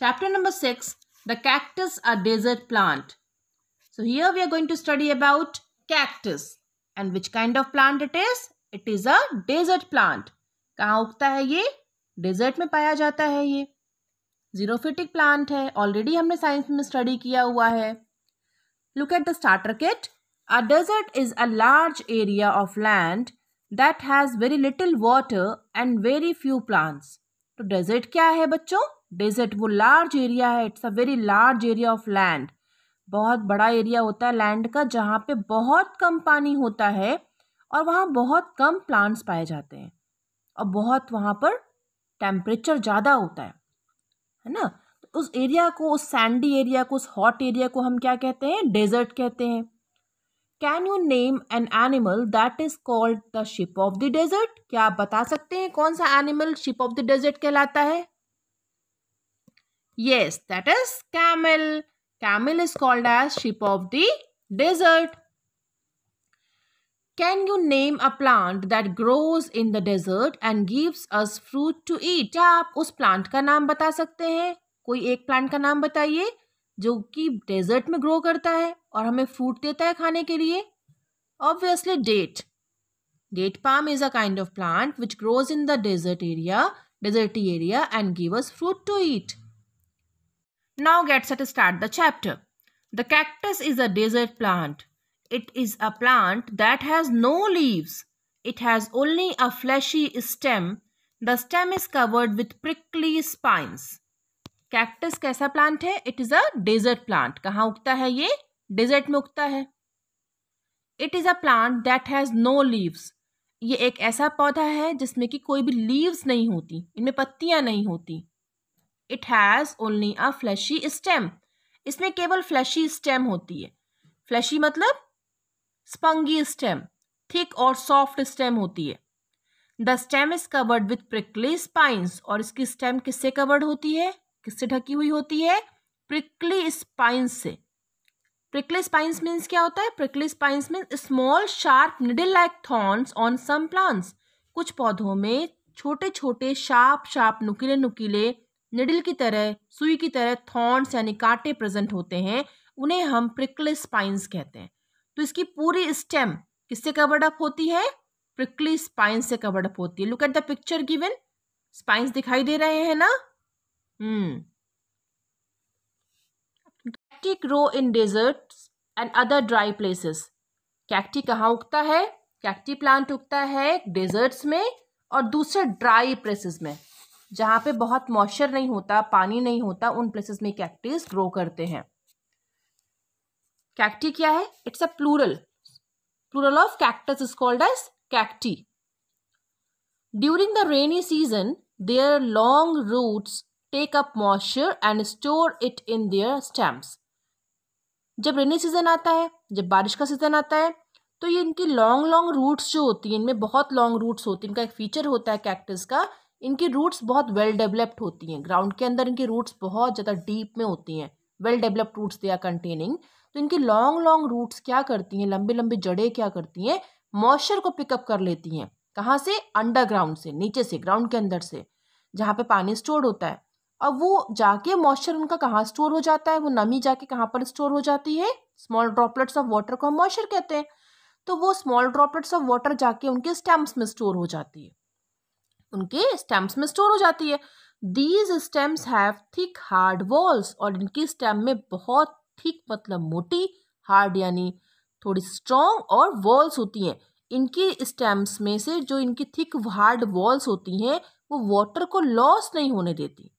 Chapter number 6 The Cactus a Desert Plant. So here we are going to study about cactus and which kind of plant it is. It is a desert plant. कहाँ उगता है ये desert में पाया जाता है ये xerophytic plant है ऑलरेडी हमने साइंस में स्टडी किया हुआ है look at the starter kit a desert is a large area of land that has very little water and very few plants तो डेजर्ट क्या है बच्चों डेजर्ट वो लार्ज एरिया है it's a very large area of land बहुत बड़ा area होता है लैंड का जहाँ पे बहुत कम पानी होता है और वहाँ बहुत कम प्लांट्स पाए जाते हैं और बहुत वहाँ पर टेम्परेचर ज़्यादा होता है है ना तो उस एरिया को उस सैंडी एरिया को उस हॉट एरिया को हम क्या कहते हैं डेजर्ट कहते हैं can you name an animal that is called the ship of the desert क्या आप बता सकते हैं कौन सा animal ship of the desert कहलाता है Yes, that is camel. Camel is called as sheep of the desert. Can you name a plant that grows in the desert and gives us fruit to eat? क्या आप उस plant का नाम बता सकते हैं कोई एक प्लांट का नाम बताइए जो कि डेजर्ट में ग्रो करता है और हमें फ्रूट देता है खाने के लिए obviously date date palm is a kind of plant which grows in the desert area deserty area and give us fruit to eat Now get set to start the chapter. The cactus is a desert plant. It is a plant that has no leaves. It has only a fleshy stem. The stem is covered with prickly spines. Cactus कैसा plant है it is a desert plant कहाँ उगता है ये desert में उगता है it is a plant that has no leaves ये एक ऐसा पौधा है जिसमें कि कोई भी लीव्स नहीं होती इनमें पत्तियां नहीं होती it has only a fleshy stem इसमें केवल फ्लैशी स्टेम होती है फ्लैशी मतलब स्पंगी स्टेम थिक और सॉफ्ट स्टेम होती है the stem is covered with prickly spines और इसकी स्टेम किससे कवर्ड होती है किससे ढकी हुई होती है प्रिकली स्पाइंस से प्रिकली स्पाइंस मीन्स क्या होता है prickly spines means small sharp needle like thorns on some plants कुछ पौधों में छोटे छोटे शार्प शार्प नुकीले नुकीले निडल की तरह सुई की तरह थॉर्न्स यानी कांटे प्रेजेंट होते हैं उन्हें हम प्रिकली स्पाइंस कहते हैं तो इसकी पूरी स्टेम किससे कवर्ड अप होती है प्रिकली स्पाइंस से कवर्ड अप होती है look at the picture given spines दिखाई दे रहे हैं ना cacti grow in desert and other dry places cacti कहाँ उगता है कैक्टी प्लांट उगता है डेजर्ट्स में और दूसरे ड्राई प्लेसेस में जहाँ पे बहुत मॉइस्चर नहीं होता पानी नहीं होता उन प्लेसेस में कैक्टिस ग्रो करते हैं कैक्टी क्या है it's a plural plural of cactus is called as cacti during the rainy season their long roots take up moisture and store it in their stems जब रेनी सीजन आता है जब बारिश का सीजन आता है तो ये इनकी लॉन्ग लॉन्ग रूट्स जो होती है इनमें बहुत लॉन्ग रूट्स होती है इनका एक फीचर होता है कैक्टस का इनकी रूट्स बहुत वेल डेवलप्ड होती हैं ग्राउंड के अंदर इनकी रूट्स बहुत ज़्यादा डीप में होती हैं well developed roots they are containing तो इनकी लॉन्ग लॉन्ग रूट्स क्या करती हैं लंबी लंबी जड़ें क्या करती हैं मॉइस्चर को पिकअप कर लेती हैं कहाँ से अंडरग्राउंड से नीचे से ग्राउंड के अंदर से जहाँ पे पानी स्टोर होता है अब वो जाके मॉइस्चर उनका कहाँ स्टोर हो जाता है वो नमी जाके कहाँ पर स्टोर हो जाती है स्मॉल ड्रॉपलेट्स ऑफ वाटर को हम मॉइस्चर कहते हैं तो वो स्मॉल ड्रॉपलेट्स ऑफ वाटर जाके उनके स्टेम्स में स्टोर हो जाती है उनके स्टेम्स में स्टोर हो जाती है these stems have thick hard walls और इनकी स्टेम में बहुत थिक मतलब मोटी हार्ड यानी थोड़ी स्ट्रॉन्ग और वॉल्स होती हैं इनकी स्टेम्स में से जो इनकी थिक हार्ड वॉल्स होती हैं वो वाटर को लॉस नहीं होने देती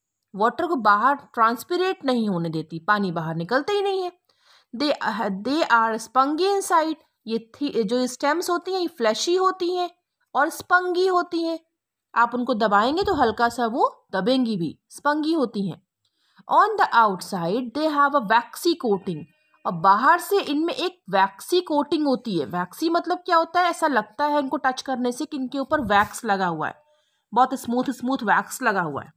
वाटर को बाहर ट्रांसपेरेंट नहीं होने देती पानी बाहर निकलते ही नहीं है दे दे आर स्पंगी इन साइड ये थी जो स्टेम्स होती हैं ये फ्लैशी होती हैं और स्पंगी होती हैं आप उनको दबाएंगे तो हल्का सा वो दबेंगी भी स्पंगी होती हैं on the outside they have a waxy coating और बाहर से इनमें एक वैक्सी कोटिंग होती है वैक्सी मतलब क्या होता है ऐसा लगता है इनको टच करने से कि इनके ऊपर वैक्स लगा हुआ है बहुत स्मूथ स्मूथ वैक्स लगा हुआ है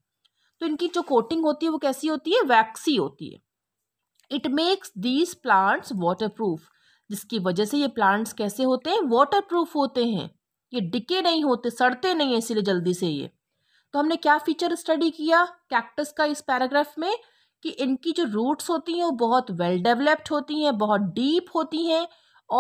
तो इनकी जो कोटिंग होती है वो कैसी होती है वैक्सी होती है it makes these plants waterproof जिसकी वजह से ये प्लांट्स कैसे होते हैं वाटर प्रूफ होते हैं ये डिके नहीं होते सड़ते नहीं है इसीलिए जल्दी से ये तो हमने क्या फीचर स्टडी किया कैक्टस का इस पैराग्राफ में कि इनकी जो रूट्स होती हैं वो बहुत वेल डेवलप्ड होती हैं बहुत डीप होती हैं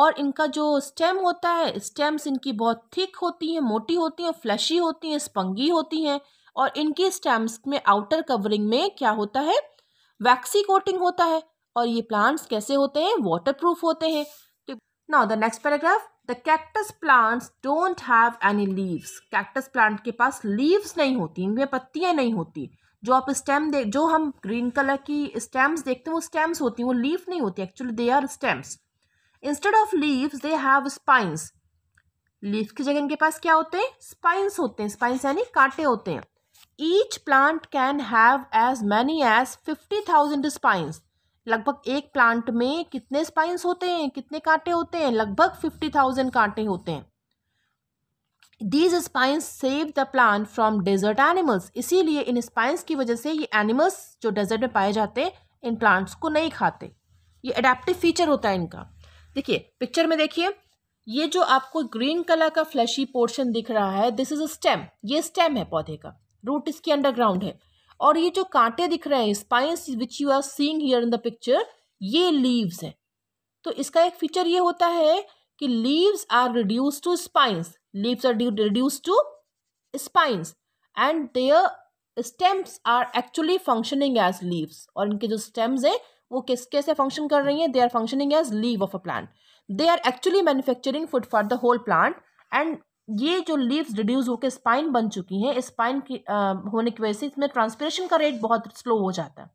और इनका जो स्टेम होता है स्टेम्स इनकी बहुत थिक होती हैं मोटी होती हैं फ्लैशी होती हैं स्पंगी होती हैं और इनकी स्टेम्स में आउटर कवरिंग में क्या होता है वैक्सी कोटिंग होता है और ये प्लांट्स कैसे होते हैं वाटर प्रूफ होते हैं now the next paragraph the cactus plants don't have any leaves cactus plant के पास लीव्स नहीं होती इनमें पत्तियाँ नहीं होती जो आप स्टेम देख जो हम ग्रीन कलर की स्टेम्स देखते हैं वो स्टेम्स होती हैं वो लीव नहीं होती actually they are stems instead of leaves they have spines leave की जगह इनके पास क्या होते हैं स्पाइंस होते हैं स्पाइंस यानी कांटे होते हैं each plant can have as many as fifty thousand spines लगभग एक प्लांट में कितने स्पाइंस होते हैं कितने कांटे होते हैं लगभग फिफ्टी थाउजेंड कांटे होते हैं these spines save the plant from desert animals इसीलिए इन स्पाइंस की वजह से ये एनिमल्स जो डेजर्ट में पाए जाते हैं इन प्लांट्स को नहीं खाते ये अडेप्टिव फीचर होता है इनका देखिए पिक्चर में देखिए ये जो आपको ग्रीन कलर का फ्लैशी पोर्शन दिख रहा है दिस इज अ स्टेम ये स्टेम है पौधे का रूट इसकी अंडरग्राउंड है और ये जो कांटे दिख रहे हैं spines which you are seeing here in the picture ये लीव्स हैं तो इसका एक फीचर ये होता है कि leaves are reduce to spines leaves are reduce to spines and their stems are actually functioning as leaves और इनके जो स्टेम्स हैं वो किस कैसे फंक्शन कर रही हैं they are functioning as leave of a plant they are actually manufacturing food for the whole plant and ये जो लीव्स रिड्यूस होकर स्पाइन बन चुकी हैं स्पाइन की आ, होने की वजह से इसमें ट्रांसप्रेशन का रेट बहुत स्लो हो जाता है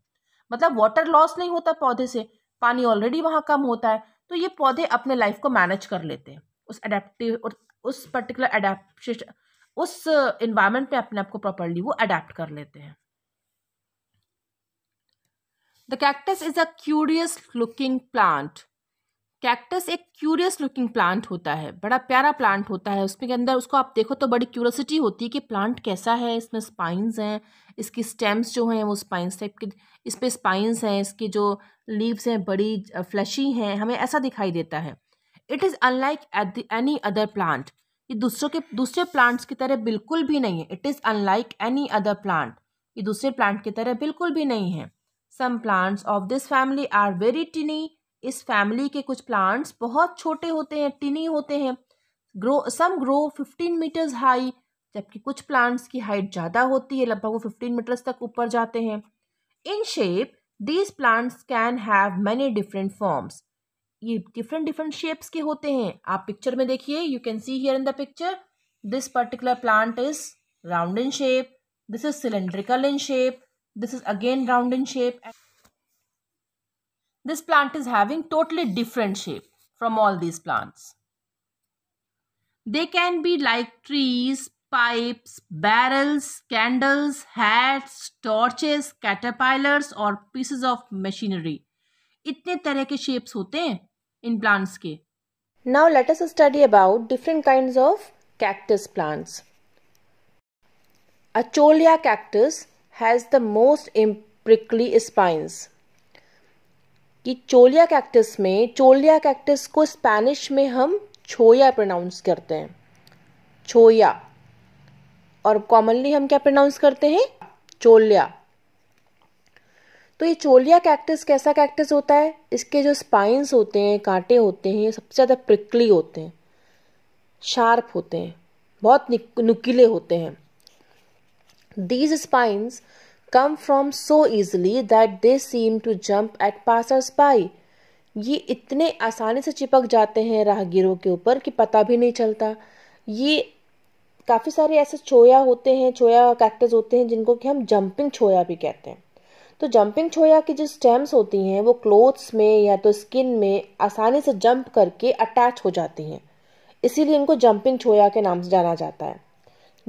मतलब वाटर लॉस नहीं होता पौधे से पानी ऑलरेडी वहाँ कम होता है तो ये पौधे अपने लाइफ को मैनेज कर लेते हैं उस अडेप्टिव और उस पर्टिकुलर अडेप्टेशन उस इन्वायरमेंट में अपने आप को प्रॉपरली वो अडेप्ट कर लेते हैं the cactus is a curious looking plant cactus एक क्यूरियस लुकिंग प्लांट होता है बड़ा प्यारा प्लांट होता है उसमें के अंदर उसको आप देखो तो बड़ी क्यूरियोसिटी होती है कि प्लांट कैसा है इसमें स्पाइंस हैं इसकी स्टेम्स जो हैं वो स्पाइंस टाइप के इस पर स्पाइंस हैं इसके जो लीव्स हैं बड़ी फ्लैशी हैं हमें ऐसा दिखाई देता है it is unlike any other plant ये दूसरों के दूसरे प्लांट्स की तरह बिल्कुल भी नहीं है it is unlike any other plant ये दूसरे प्लांट की तरह बिल्कुल भी नहीं है some plants of this family are very tiny इस फैमिली के कुछ प्लांट्स बहुत छोटे होते हैं टिनी होते हैं grow some grow fifteen metres high जबकि कुछ प्लांट्स की हाइट ज़्यादा होती है लगभग वो फिफ्टीन मीटर्स तक ऊपर जाते हैं in shape these plants can have many different forms ये डिफरेंट डिफरेंट शेप्स के होते हैं आप पिक्चर में देखिए you can see here in the picture this particular plant is round in shape this is cylindrical in shape this is again round in shape this plant is having totally different shape from all these plants. They can be like trees, pipes, barrels, candles, hats, torches, caterpillars or pieces of machinery. इतने तरह के shapes होते हैं इन plants के. Now let us study about different kinds of cactus plants. Acholia cactus has the most prickly spines. कि चोलिया cactus में चोलिया कैक्टस को स्पैनिश में हम छोया प्रोनाउंस करते हैं छोया और कॉमनली हम क्या प्रोनाउंस करते हैं चोलिया तो ये चोलिया कैक्टस कैसा कैक्टस होता है इसके जो स्पाइंस होते हैं कांटे होते हैं सबसे ज़्यादा प्रिकली होते हैं शार्प होते हैं बहुत नुकीले होते हैं these spines come from so easily that they seem to jump at passers by ये इतने आसानी से चिपक जाते हैं राहगीरों के ऊपर कि पता भी नहीं चलता ये काफ़ी सारे ऐसे छोया होते हैं छोया कैक्टस होते हैं जिनको कि हम जंपिंग छोया भी कहते हैं तो जंपिंग छोया की जो स्टेम्स होती हैं वो क्लोथ्स में या तो स्किन में आसानी से जंप करके अटैच हो जाती हैं इसीलिए इनको जंपिंग छोया के नाम से जाना जाता है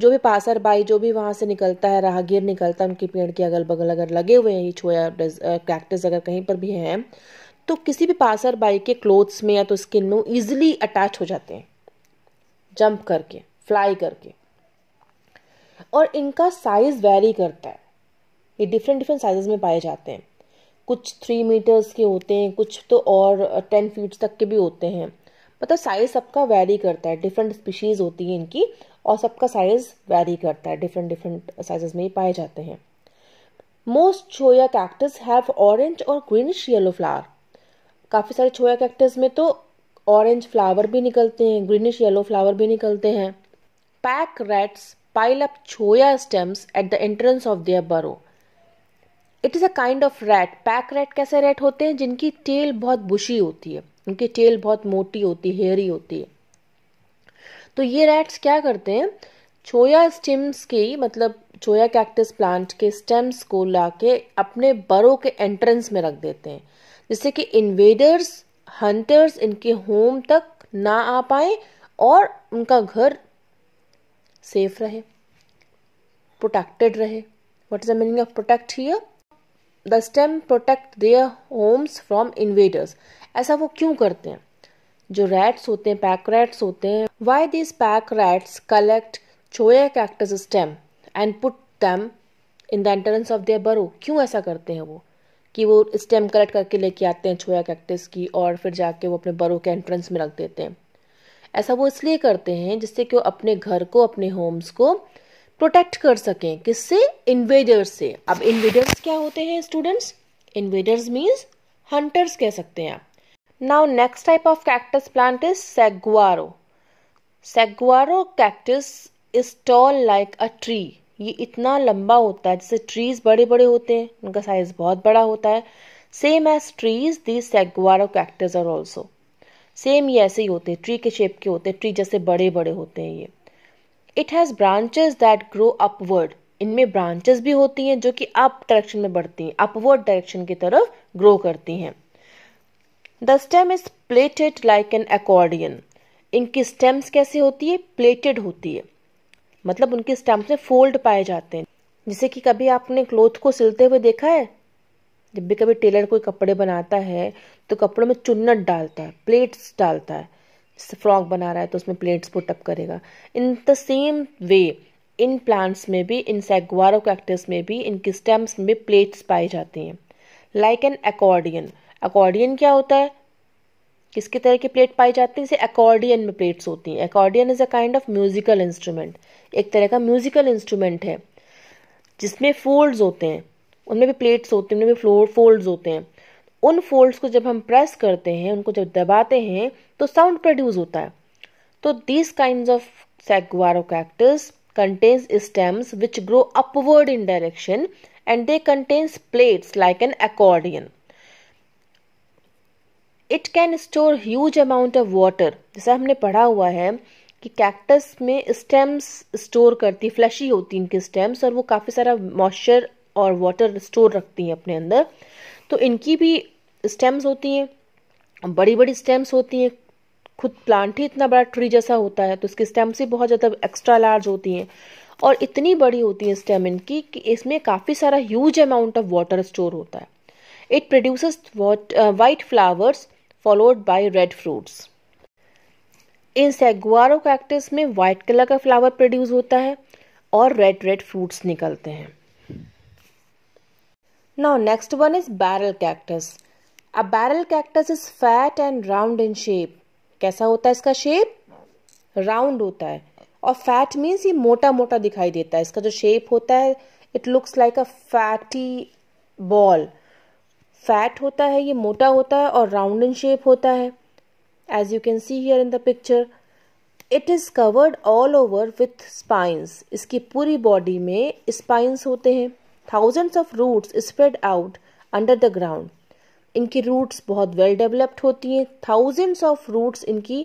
जो भी पासर बाई जो भी वहाँ से निकलता है राहगीर निकलता है उनके पेड़ के अगल बगल अगर लगे हुए हैं ये छोया कैक्टस अगर कहीं पर भी हैं तो किसी भी पासर बाई के क्लोथ्स में या तो स्किन में ईजिली अटैच हो जाते हैं जंप करके फ्लाई करके और इनका साइज़ वेरी करता है ये डिफरेंट डिफरेंट साइज़ में पाए जाते हैं कुछ थ्री मीटर्स के होते हैं कुछ तो और टेन फीट तक के भी होते हैं मतलब साइज़ सबका वेरी करता है डिफरेंट स्पीशीज़ होती है इनकी और सबका साइज वेरी करता है डिफरेंट डिफरेंट साइजेस में ही पाए जाते हैं मोस्ट छोया कैक्टस हैव ऑरेंज और ग्रीनिश येलो फ्लावर काफ़ी सारे छोया कैक्टस में तो ऑरेंज फ्लावर भी निकलते हैं ग्रीनिश येलो फ्लावर भी निकलते हैं pack rats pile up cholla stems at the entrance of their burrow it is a kind of rat pack rat कैसे रैट होते हैं जिनकी टेल बहुत बुशी होती है उनकी टेल बहुत मोटी होती है हेयरी होती है तो ये रैट्स क्या करते हैं चोया स्टिम्स की मतलब चोया कैक्टस प्लांट के स्टेम्स को लाके अपने बरों के एंट्रेंस में रख देते हैं जिससे कि इन्वेडर्स हंटर्स इनके होम तक ना आ पाए और उनका घर सेफ रहे प्रोटेक्टेड रहे what is the meaning of protect here the stem protect their homes from invaders ऐसा वो क्यों करते हैं जो रैट्स होते हैं पैक रैट्स होते हैं why this pack rats collect cholla cactus stem and put them in the entrance of their burrow क्यों ऐसा करते हैं वो कि वो स्टेम कलेक्ट करके लेके आते हैं छोया कैक्टस की और फिर जाके वो अपने बरो के एंट्रेंस में रख देते हैं ऐसा वो इसलिए करते हैं जिससे कि वो अपने घर को अपने होम्स को प्रोटेक्ट कर सकें किससे इन्वेडर्स से अब इन्वेडर्स क्या होते हैं स्टूडेंट्स इन्वेडर्स मीन्स हंटर्स कह सकते हैं आप Now next type of cactus plant is saguaro. Saguaro cactus is tall like a tree. ये इतना लंबा होता है जैसे ट्रीज बड़े बड़े होते हैं उनका साइज बहुत बड़ा होता है same as trees the saguaro cactus are also same ये ऐसे ही होते हैं ट्री के शेप के होते हैं ट्री जैसे बड़े बड़े होते हैं ये it has branches that grow upward इनमें ब्रांचेस भी होती हैं जो कि अप डायरेक्शन में बढ़ती हैं अपवर्ड डायरेक्शन की तरफ ग्रो करती हैं the stem is pleated like an accordion इनकी स्टेम्स कैसे होती है प्लेटेड होती है मतलब उनके स्टेम्स में फोल्ड पाए जाते हैं जैसे कि कभी आपने क्लोथ को सिलते हुए देखा है जब भी कभी टेलर कोई कपड़े बनाता है तो कपड़ों में चुन्नट डालता है प्लेट्स डालता है जैसे फ्रॉक बना रहा है तो उसमें प्लेट्स पुटअप करेगा इन द सेम वे इन प्लांट्स में भी इन सैगवारो कैक्टस में भी इनकी स्टेम्स में प्लेट्स पाई जाती हैं लाइक एन अकॉर्डियन अकॉर्डियन क्या होता है किसके तरह की प्लेट पाई जाती है जैसे अकॉर्डियन में प्लेट्स होती हैं accordion is a kind of musical instrument एक तरह का म्यूजिकल इंस्ट्रूमेंट है जिसमें फोल्ड्स होते हैं उनमें भी प्लेट्स होते हैं उनमें भी फ्लोर फोल्ड्स होते हैं उन फोल्ड्स को जब हम प्रेस करते हैं उनको जब दबाते हैं तो साउंड प्रोड्यूस होता है तो these kind of saguaro cactus contains stems which grow upward in direction and they contains plates like an accordion it can store huge amount of water जैसा हमने पढ़ा हुआ है कि कैक्टस में स्टेम्स स्टोर करती फ्लैशी होती इनकी स्टेम्स और वो काफ़ी सारा मॉइस्चर और वाटर स्टोर रखती हैं अपने अंदर तो इनकी भी स्टेम्स होती हैं बड़ी बड़ी स्टेम्स होती हैं खुद प्लांट ही इतना बड़ा ट्री जैसा होता है तो इसके स्टेम्स ही बहुत ज़्यादा एक्स्ट्रा लार्ज होती हैं और इतनी बड़ी होती है स्टेम इनकी कि इसमें काफ़ी सारा huge amount of water store होता है it produces white flowers followed by red fruits in saguaro cactus में वाइट कलर का फ्लावर प्रोड्यूस होता है और रेड रेड फ्रूट्स निकलते हैं now next one is barrel cactus a barrel cactus is fat and round in shape कैसा होता है इसका शेप राउंड होता है और फैट मीन्स ये मोटा मोटा दिखाई देता है इसका जो शेप होता है it looks like a fatty ball fat होता है ये मोटा होता है और राउंड इन शेप होता है as you can see here in the picture it is covered all over with spines इसकी पूरी बॉडी में स्पाइंस होते हैं thousands of roots spread out under the ground इनकी रूट्स बहुत वेल डेवलप्ड होती हैं थाउजेंड्स ऑफ रूट्स इनकी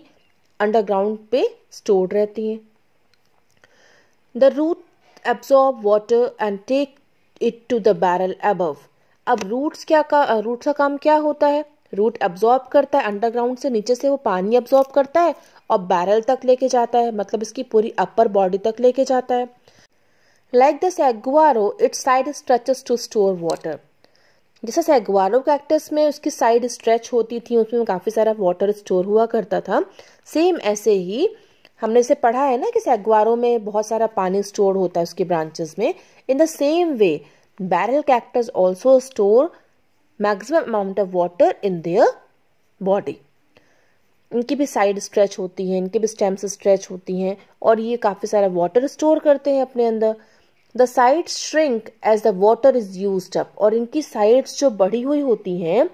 अंडरग्राउंड पे स्टोर रहती हैं the root absorb water and take it to the barrel above अब रूट्स क्या का रूट्स का काम क्या होता है रूट एब्जॉर्ब करता है अंडरग्राउंड से नीचे से वो पानी एब्जॉर्ब करता है और बैरल तक लेके जाता है मतलब इसकी पूरी अपर बॉडी तक लेके जाता है like the saguaro its side stretches to store water जैसे सैगुआरो कैक्टस में उसकी साइड स्ट्रेच होती थी उसमें काफ़ी सारा वाटर स्टोर हुआ करता था सेम ऐसे ही हमने इसे पढ़ा है ना कि सैगुआरो में बहुत सारा पानी स्टोर होता है उसके ब्रांचेस में in the same way Barrel cactus also store maximum amount of water in their body इनकी भी साइड स्ट्रेच होती है इनके भी स्टेम्स स्ट्रेच होती हैं और ये काफ़ी सारा वाटर स्टोर करते हैं अपने अंदर the side shrink as the water is use up और इनकी साइड्स जो बढ़ी हुई होती हैं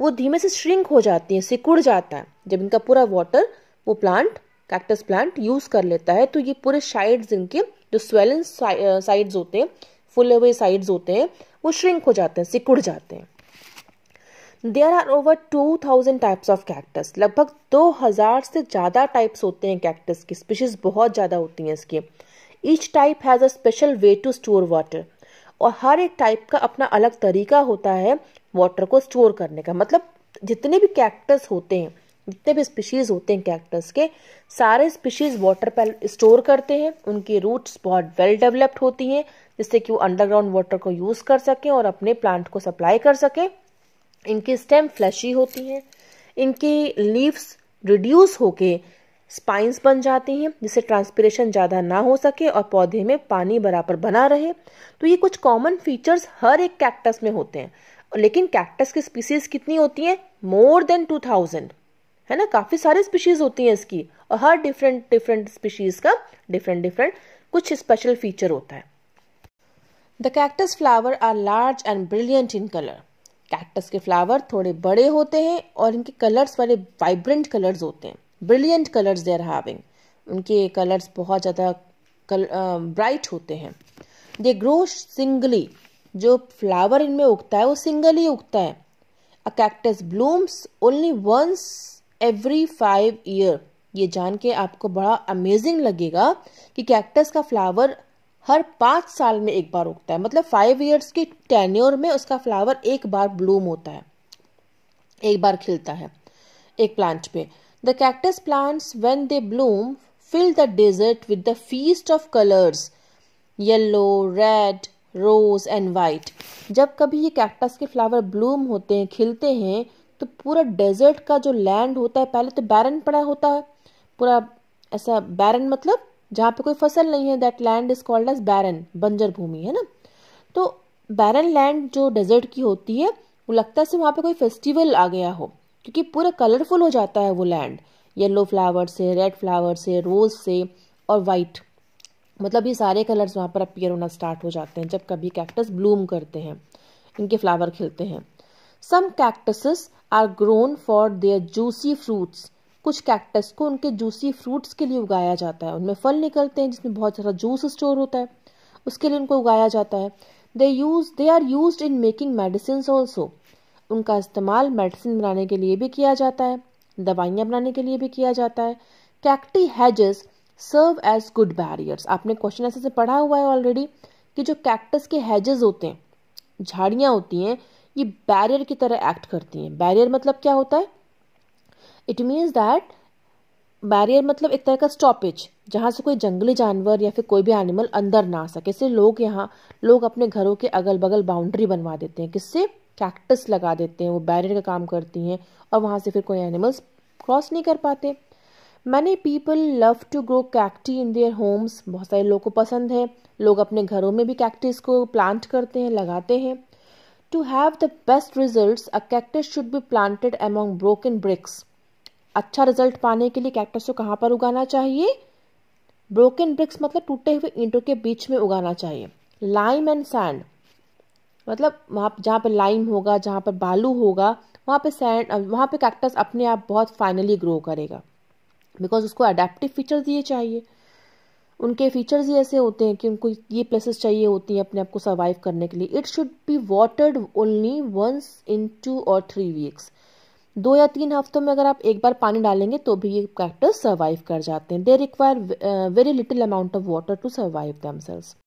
वो धीमे से श्रिंक हो जाती हैं सिकुड़ जाता है जब इनका पूरा वाटर वो प्लांट कैक्टस प्लांट यूज़ कर लेता है तो ये पूरे साइड्स इनके जो स्वेलन साइड्स uh, होते हैं फुले हुए साइड्स होते हैं वो श्रिंक हो जाते हैं सिकुड़ जाते हैं there are over two thousand types of cactus लगभग दो हज़ार से ज़्यादा टाइप्स होते हैं कैक्टस की स्पीशीज बहुत ज़्यादा होती हैं इसकी each type has a special way to store water और हर एक टाइप का अपना अलग तरीका होता है वाटर को स्टोर करने का मतलब जितने भी कैक्टस होते हैं जितने भी स्पीशीज़ होते हैं कैक्टस के सारे स्पीशीज़ वाटर पर स्टोर करते हैं उनकी रूट्स बहुत वेल डेवलप्ड होती हैं जिससे कि वो अंडरग्राउंड वाटर को यूज़ कर सकें और अपने प्लांट को सप्लाई कर सकें इनकी स्टेम फ्लैशी होती हैं इनकी लीव्स रिड्यूस होके स्पाइंस बन जाती हैं जिससे ट्रांसपिरेशन ज़्यादा ना हो सके और पौधे में पानी बराबर बना रहे तो ये कुछ कॉमन फीचर्स हर एक कैक्टस में होते हैं लेकिन कैक्टस की स्पीसीज कितनी होती हैं मोर देन टू थाउजेंड है ना काफ़ी सारी स्पीशीज़ होती हैं इसकी और हर डिफरेंट डिफरेंट स्पीशीज़ का डिफरेंट डिफरेंट कुछ स्पेशल फीचर होता है the cactus flower are large and brilliant in colour cactus के फ्लावर थोड़े बड़े होते हैं और इनके कलर्स बड़े वाइब्रेंट कलर्स होते हैं brilliant colours they are having उनके कलर्स बहुत ज़्यादा कल ब्राइट होते हैं दे ग्रो सिंगली जो फ्लावर इनमें उगता है वो सिंगल ही उगता है a cactus blooms only once every five year ये जान के आपको बड़ा अमेजिंग लगेगा कि कैक्टस का फ्लावर हर पाँच साल में एक बार उगता है मतलब फाइव ईयर्स की टेन्योर में उसका फ्लावर एक बार ब्लूम होता है एक बार खिलता है एक प्लांट पे the cactus plants when they bloom fill the desert with the feast of colours yellow red rose and white जब कभी ये कैक्टस के फ्लावर ब्लूम होते हैं खिलते हैं तो पूरा डेजर्ट का जो लैंड होता है पहले तो बैरन पड़ा होता है पूरा ऐसा बैरन मतलब जहाँ पे कोई फसल नहीं है that land is called as barren बंजर भूमि है ना तो बैरन लैंड जो डेजर्ट की होती है वो लगता है वहाँ पे कोई फेस्टिवल आ गया हो क्योंकि पूरा कलरफुल हो जाता है वो लैंड येलो फ्लावर से रेड फ्लावर से रोज से और वाइट मतलब ये सारे कलर्स वहाँ पर अपियर होना स्टार्ट हो जाते हैं जब कभी कैक्टस ब्लूम करते हैं इनके फ्लावर खिलते हैं some cactuses are grown for their juicy fruits कुछ कैक्टस को उनके जूसी फ्रूट्स के लिए उगाया जाता है उनमें फल निकलते हैं जिसमें बहुत सारा जूस स्टोर होता है उसके लिए उनको उगाया जाता है they use they are use in making medicine also उनका इस्तेमाल मेडिसिन बनाने के लिए भी किया जाता है दवाइयाँ बनाने के लिए भी किया जाता है cacti hedges serve as good barriers आपने क्वेश्चन ऐसे से पढ़ा हुआ है ऑलरेडी कि जो कैक्टस के हैजेस होते हैं झाड़ियाँ होती हैं ये बैरियर की तरह एक्ट करती हैं बैरियर मतलब क्या होता है इट मीन्स दैट बैरियर मतलब एक तरह का स्टॉपेज जहाँ से कोई जंगली जानवर या फिर कोई भी एनिमल अंदर ना आ सके इससे लोग यहाँ लोग अपने घरों के अगल बगल बाउंड्री बनवा देते हैं किससे कैक्टस लगा देते हैं वो बैरियर का काम करती हैं और वहाँ से फिर कोई एनिमल्स क्रॉस नहीं कर पाते many people love to grow cacti in their homes बहुत सारे लोग को पसंद है लोग अपने घरों में भी कैक्टिस को प्लांट करते हैं लगाते हैं to have the best result a cactus should be planted among broken bricks अच्छा रिजल्ट पाने के लिए कैक्टस को कहाँ पर उगाना चाहिए ब्रोकन ब्रिक्स मतलब टूटे हुए ईंटों के बीच में उगाना चाहिए लाइम एंड सैंड मतलब वहाँ जहाँ पर लाइम होगा जहाँ पर बालू होगा वहाँ पर सैंड वहाँ पर कैक्टस अपने आप बहुत फाइनली ग्रो करेगा बिकॉज उसको अडेप्टिव फीचर दिए चाहिए उनके फीचर्स ही ऐसे होते हैं कि उनको ये प्लेसेस चाहिए होती हैं अपने आप को सर्वाइव करने के लिए it should be watered only once in two और थ्री वीक्स दो या तीन हफ्तों में अगर आप एक बार पानी डालेंगे तो भी ये कैक्टस सर्वाइव कर जाते हैं they require very little amount of water to survive damsels